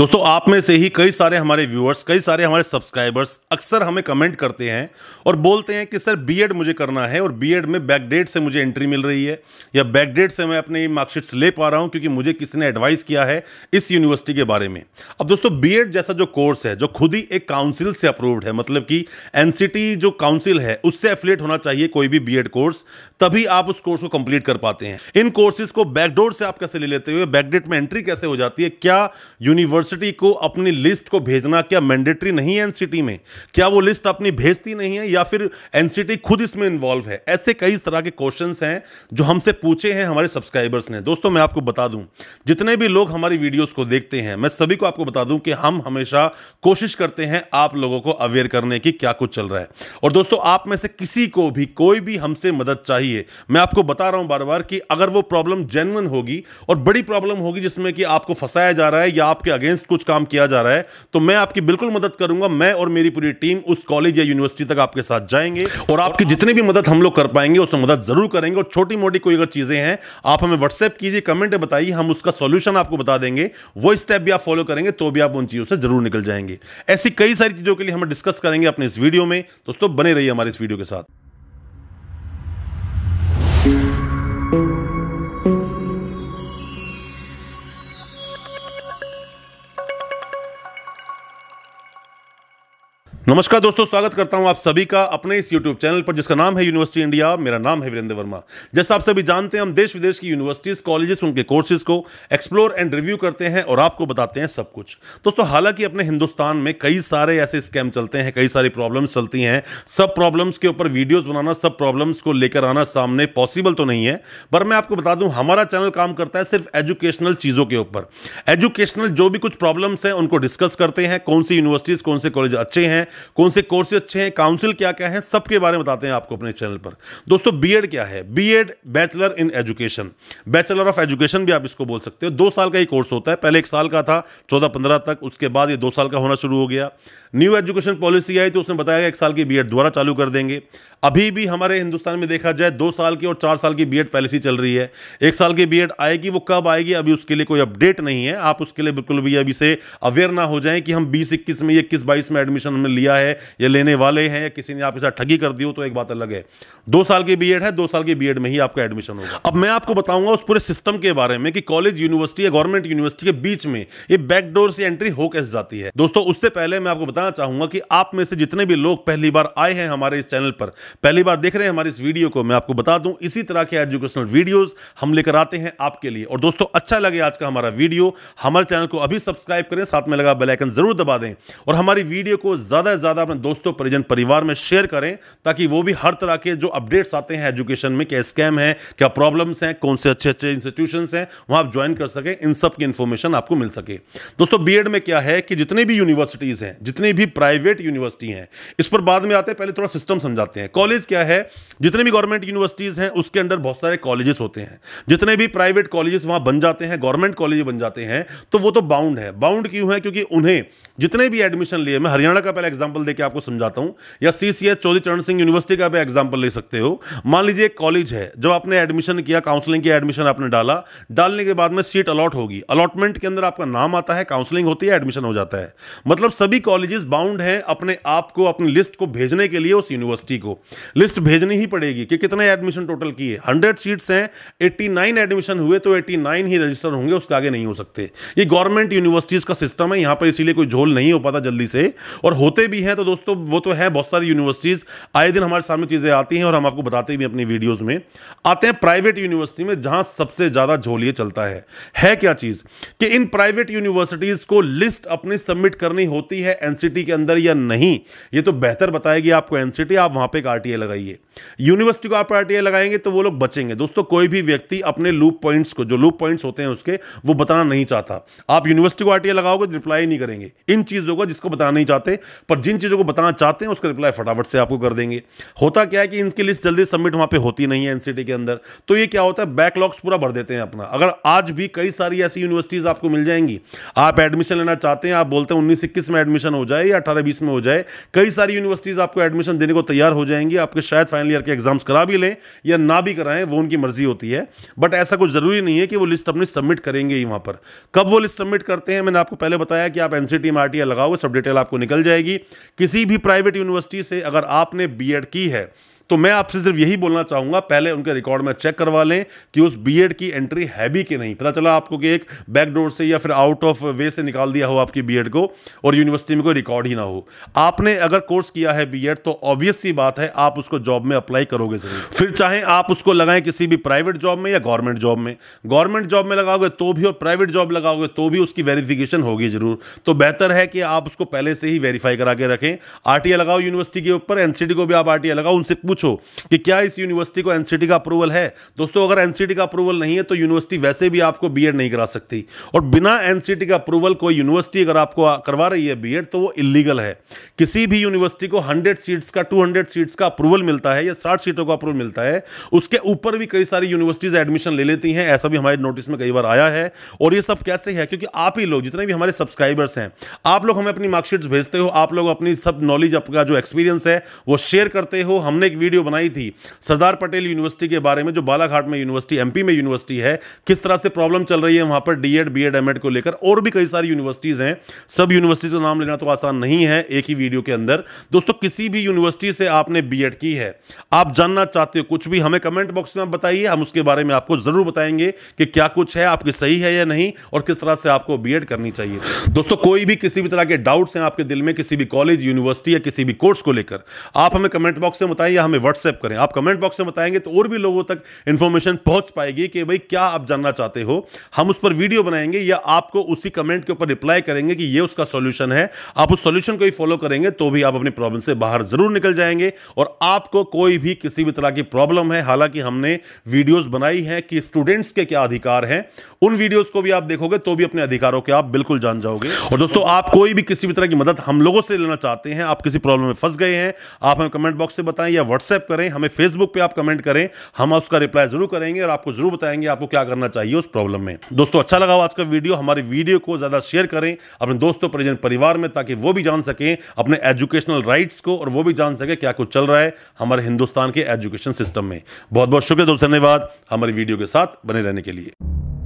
दोस्तों आप में से ही कई सारे हमारे व्यूअर्स कई सारे हमारे सब्सक्राइबर्स अक्सर हमें कमेंट करते हैं और बोलते हैं कि सर बीएड मुझे करना है और बीएड में बैकडेट से मुझे एंट्री मिल रही है या बैकडेट से मैं अपने मार्कशीट्स ले पा रहा हूं क्योंकि मुझे किसी ने एडवाइस किया है इस यूनिवर्सिटी के बारे में अब दोस्तों बी जैसा जो कोर्स है जो खुद ही एक काउंसिल से अप्रूव्ड है मतलब कि एन जो काउंसिल है उससे एफिलेट होना चाहिए कोई भी बी कोर्स तभी आप उस कोर्स को कंप्लीट कर पाते हैं इन कोर्सेज को बैकडोर से आप कैसे ले लेते हो बैकडेट में एंट्री कैसे हो जाती है क्या यूनिवर्सिटी यूनिवर्सिटी को अपनी लिस्ट को भेजना क्या मैंडेटरी नहीं है एनसीटी में क्या वो लिस्ट अपनी भेजती नहीं है या फिर एनसीटी खुद इसमें इन्वॉल्व है ऐसे कई तरह के क्वेश्चन हैं जो हमसे पूछे हैं हमारे सब्सक्राइबर्स ने दोस्तों मैं आपको बता दूं जितने भी लोग हमारी वीडियोज को देखते हैं मैं सभी को आपको बता दूं कि हम हमेशा कोशिश करते हैं आप लोगों को अवेयर करने की क्या कुछ चल रहा है और दोस्तों आप में से किसी को भी कोई भी हमसे मदद चाहिए मैं आपको बता रहा हूं बार बार कि अगर वो प्रॉब्लम जेनवन होगी और बड़ी प्रॉब्लम होगी जिसमें कि आपको फंसाया जा रहा है या आपके अगेंस्ट अगेंस्ट कुछ काम किया जा रहा है तो मैं आपकी बिल्कुल मदद करूंगा मैं और मेरी पूरी टीम उस कॉलेज या यूनिवर्सिटी तक आपके साथ जाएंगे और आपकी जितनी भी मदद हम लोग कर पाएंगे उसमें मदद जरूर करेंगे और छोटी मोटी कोई अगर चीजें हैं आप हमें व्हाट्सएप कीजिए कमेंट बताइए हम उसका सोल्यूशन आपको बता देंगे वो स्टेप भी आप फॉलो करेंगे तो भी आप उन चीजों से जरूर निकल जाएंगे ऐसी कई सारी चीजों के लिए हम डिस्कस करेंगे अपने इस वीडियो में दोस्तों बने रहिए हमारे इस वीडियो के साथ नमस्कार दोस्तों स्वागत करता हूं आप सभी का अपने इस यूट्यूब चैनल पर जिसका नाम है यूनिवर्सिटी इंडिया मेरा नाम है वीरेंद्र वर्मा जैसा आप सभी जानते हैं हम देश विदेश की यूनिवर्सिटीज़ कॉलेजेस उनके कोर्सेज को एक्सप्लोर एंड रिव्यू करते हैं और आपको बताते हैं सब कुछ दोस्तों हालांकि अपने हिंदुस्तान में कई सारे ऐसे स्कैम चलते हैं कई सारी प्रॉब्लम्स चलती हैं सब प्रॉब्लम्स के ऊपर वीडियोज़ बनाना सब प्रॉब्लम्स को लेकर आना सामने पॉसिबल तो नहीं है पर मैं आपको बता दूँ हमारा चैनल काम करता है सिर्फ एजुकेशनल चीज़ों के ऊपर एजुकेशनल जो भी कुछ प्रॉब्लम्स हैं उनको डिस्कस करते हैं कौन सी यूनिवर्सिटीज़ कौन से कॉलेज अच्छे हैं कौन से कोर्सेज अच्छे हैं काउंसिल क्या क्या है सबके बारे में बताते हैं आपको अपने चैनल पर दोस्तों बी क्या है B bachelor in education bachelor of education भी आप इसको बोल सकते हो दो साल का ही कोर्स होता है पहले एक साल का था चौदह पंद्रह तक उसके बाद ये दो साल का होना शुरू हो गया न्यू एजुकेशन पॉलिसी आई तो उसने बताया एक साल की बी द्वारा चालू कर देंगे अभी भी हमारे हिंदुस्तान में देखा जाए दो साल की और चार साल की बीएड पॉलिसी चल रही है एक साल की बीएड आएगी वो कब आएगी अभी उसके लिए कोई अपडेट नहीं है आप उसके लिए बिल्कुल भी अभी से अवेयर ना हो जाए कि हम बीस इक्कीस में इक्कीस बाईस में एडमिशन हमने लिया दिया है या लेने वाले हैं या किसी ने आपके साथ ठगी कर दी हो तो एक बात अलग है दो साल की बीएड है दो साल की बीएड में ही आपका एडमिशन होगा अब मैं आपको बताऊंगा उस पूरे सिस्टम के बारे में कि कॉलेज यूनिवर्सिटी या गवर्नमेंट यूनिवर्सिटी के बीच में ये बैकडोर से एंट्री हो कैसे जाती है दोस्तों उससे पहले मैं आपको बताना चाहूंगा कि आप में से जितने भी लोग पहली बार आए हैं हमारे इस चैनल पर पहली बार देख रहे हैं हमारे इस वीडियो को मैं आपको बता दूं इसी तरह के एजुकेशनल वीडियोस हम लेकर आते हैं आपके लिए और दोस्तों अच्छा लगे आज का हमारा वीडियो हमारे चैनल को अभी सब्सक्राइब करें साथ में लगा बेल आइकन जरूर दबा दें और हमारी वीडियो को ज्यादा ज़्यादा अपने दोस्तों परिजन परिवार में शेयर करें ताकि वो भी हर तरह के जो अपडेट्स आते हैं एजुकेशन में क्या स्कैम है क्या प्रॉब्लम्स हैं कौन से अच्छे अच्छे इंस्टीट्यूशन हैं वहाँ आप ज्वाइन कर सकें इन सब की इन्फॉर्मेशन आपको मिल सके दोस्तों बी में क्या है कि जितनी भी यूनिवर्सिटीज़ हैं जितनी भी प्राइवेट यूनिवर्सिटी हैं इस पर बाद में आते हैं पहले थोड़ा सिस्टम समझाते हैं कॉलेज क्या है जितने भी गवर्नमेंट यूनिवर्सिटीज़ हैं उसके अंडर बहुत सारे कॉलेजेस होते हैं जितने भी प्राइवेट कॉलेजेस वहाँ बन जाते हैं गवर्नमेंट कॉलेज बन जाते हैं तो वो तो बाउंड है बाउंड क्यों है क्योंकि उन्हें जितने भी एडमिशन लिए मैं हरियाणा का पहले एग्जाम्पल देकर आपको समझाता हूं या सी सी एस चौधरी चरण सिंह यूनिवर्सिटी का भी एग्जाम्पल ले सकते हो मान लीजिए एक कॉलेज है जब आपने एडमिशन किया काउंसलिंग की एडमिशन आपने डाला डालने के बाद में सीट अलॉट होगी अलॉटमेंट के अंदर आपका नाम आता है काउंसलिंग होती है एडमिशन हो जाता है मतलब सभी कॉलेजेस बाउंड हैं अपने आप को अपनी लिस्ट को भेजने के लिए उस यूनिवर्सिटी को लिस्ट भेजनी ही पड़ेगी कि कितने एडमिशन टोटल किए हंड्रेड सीट्स हैं एट्टी नाइन एडमिशन हुए तो एट्टी नाइन ही रजिस्टर होंगे उसके आगे नहीं हो सकते ये गवर्नमेंट यूनिवर्सिटीज़ का सिस्टम है यहां पर इसीलिए कोई झोल नहीं हो पाता जल्दी से और होते भी हैं तो दोस्तों वो तो है बहुत सारी यूनिवर्सिटीज़ आए दिन हमारे सामने चीज़ें आती हैं और हम आपको बताते भी अपनी वीडियोज़ में आते हैं प्राइवेट यूनिवर्सिटी में जहाँ सबसे ज़्यादा झोलिए चलता है है क्या चीज़ कि इन प्राइवेट यूनिवर्सिटीज़ को लिस्ट अपनी सबमिट करनी होती है एन के अंदर या नहीं ये तो बेहतर बताएगी आपको एन आप वहाँ पर एक आर लगाइए यूनिवर्सिटी को आप आर लगाएंगे तो वो लोग बचेंगे दोस्तों कोई भी व्यक्ति अपने लूप पॉइंट्स को जो लूप पॉइंट्स होते हैं उसके वो बताना नहीं चाहता आप यूनिवर्सिटी को आर लगाओगे रिप्लाई तो नहीं करेंगे इन चीज़ों को जिसको बताना नहीं चाहते पर जिन चीज़ों को बताना चाहते हैं उसका रिप्लाई फटाफट से आपको कर देंगे होता क्या है कि इनकी लिस्ट जल्दी सबमिट वहाँ पे होती नहीं है एनसीटी के अंदर तो ये क्या होता है बैकलॉग्स पूरा भर देते हैं अपना अगर आज भी कई सारी ऐसी यूनिवर्सिटीज़ आपको मिल जाएंगी आप एडमिशन लेना चाहते हैं आप बोलते हैं उन्नीस इक्कीस में एडमिशन हो जाए या अठारह बीस में हो जाए कई सारी यूनिवर्सिटीज़ आपको एडमिशन देने को तैयार हो जाएंगी आपके शायद फाइनल ईयर के एग्जाम्स करा भी लें या ना भी कराएं वो उनकी मर्जी होती है बट ऐसा कुछ ज़रूरी नहीं है कि वो लिस्ट अपनी सबमिट करेंगे ही वहाँ पर कब वो लिस्ट सबमिट करते हैं मैंने आपको पहले बताया कि आप एनसीटी में लगाओगे सब डिटेल आपको निकल जाएगी किसी भी प्राइवेट यूनिवर्सिटी से अगर आपने बीएड की है तो मैं आपसे सिर्फ यही बोलना चाहूँगा पहले उनके रिकॉर्ड में चेक करवा लें कि उस बीएड की एंट्री है भी कि नहीं पता चला आपको कि एक बैकडोर से या फिर आउट ऑफ वे से निकाल दिया हो आपकी बीएड को और यूनिवर्सिटी में कोई रिकॉर्ड ही ना हो आपने अगर कोर्स किया है बी तो ऑब्वियस सी बात है आप उसको जॉब में अप्लाई करोगे फिर चाहे आप उसको लगाएं किसी भी प्राइवेट जॉब में या गवर्नमेंट जॉब में गवर्नमेंट जॉब में लगाओगे तो भी और प्राइवेट जॉब लगाओगे तो भी उसकी वेरिफिकेशन होगी जरूर तो बेहतर है कि आप उसको पहले से ही वेरीफाई करा के रखें आरटीए लगाओ यूनिवर्सिटी के ऊपर एनसीडी को भी आप आरटीए लगाओ उनसे पूछ पूछो कि क्या इस यूनिवर्सिटी को एनसीटी का अप्रूवल है दोस्तों अगर एनसीटी का अप्रूवल नहीं है तो यूनिवर्सिटी वैसे भी आपको बीएड नहीं करा सकती और बिना एनसीटी का अप्रूवल कोई यूनिवर्सिटी अगर आपको करवा रही है बीएड तो वो इलीगल है किसी भी यूनिवर्सिटी को हंड्रेड सीट्स का टू सीट्स का अप्रूवल मिलता है या साठ सीटों का अप्रूवल मिलता है उसके ऊपर भी कई सारी यूनिवर्सिटीज एडमिशन ले लेती हैं ऐसा भी हमारे नोटिस में कई बार आया है और ये सब कैसे है क्योंकि आप ही लोग जितने भी हमारे सब्सक्राइबर्स हैं आप लोग हमें अपनी मार्कशीट्स भेजते हो आप लोग अपनी सब नॉलेज आपका जो एक्सपीरियंस है वो शेयर करते हो हमने एक वीडियो वीडियो बनाई थी सरदार पटेल यूनिवर्सिटी के बारे में जो बालाघाट में यूनिवर्सिटी एमपी में यूनिवर्सिटी है किस तरह से प्रॉब्लम चल रही है वहां पर D Ed B Ed M Ed को लेकर और भी कई सारी यूनिवर्सिटीज़ हैं सब यूनिवर्सिटीज़ का नाम लेना तो आसान नहीं है एक ही वीडियो के अंदर दोस्तों किसी भी यूनिवर्सिटी से आपने बी एड की है आप जानना चाहते हो कुछ भी हमें कमेंट बॉक्स में बताइए हम उसके बारे में आपको ज़रूर बताएंगे कि क्या कुछ है आपकी सही है या नहीं और किस तरह से आपको बी करनी चाहिए दोस्तों कोई भी किसी भी तरह के डाउट्स हैं आपके दिल में किसी भी कॉलेज यूनिवर्सिटी या किसी भी कोर्स को लेकर आप हमें कमेंट बॉक्स में बताइए हमें व्हाट्सएप करें आप कमेंट बॉक्स में बताएंगे तो और भी लोगों तक इन्फॉर्मेशन पहुंच पाएगी कि भाई क्या आप जानना चाहते हो हम उस पर वीडियो बनाएंगे या आपको उसी कमेंट के ऊपर रिप्लाई करेंगे कि ये उसका सोल्यूशन है आप उस सोल्यूशन को ही फॉलो करेंगे तो भी आप अपनी प्रॉब्लम से बाहर जरूर निकल जाएंगे और आपको कोई भी किसी भी तरह की प्रॉब्लम है हालांकि हमने वीडियोस बनाई हैं कि स्टूडेंट्स के क्या अधिकार हैं उन वीडियोस को भी आप देखोगे तो भी अपने अधिकारों के आप बिल्कुल जान जाओगे और दोस्तों आप कोई भी किसी भी तरह की मदद हम लोगों से लेना चाहते हैं आप किसी प्रॉब्लम में फंस गए हैं आप हमें कमेंट बॉक्स से बताएं या व्हाट्सएप करें हमें फेसबुक पर आप कमेंट करें हम उसका रिप्लाई जरूर करेंगे और आपको जरूर बताएंगे आपको क्या करना चाहिए उस प्रॉब्लम में दोस्तों अच्छा लगा आज का वीडियो हमारे वीडियो को ज़्यादा शेयर करें अपने दोस्तों परिजन परिवार में ताकि वो भी जान सकें अपने एजुकेशनल राइट्स को और वो भी जान सके क्या कुछ चल रहा है हमारे हिंदुस्तान के एजुकेशन सिस्टम में बहुत बहुत शुक्रिया दोस्तों धन्यवाद हमारी वीडियो के साथ बने रहने के लिए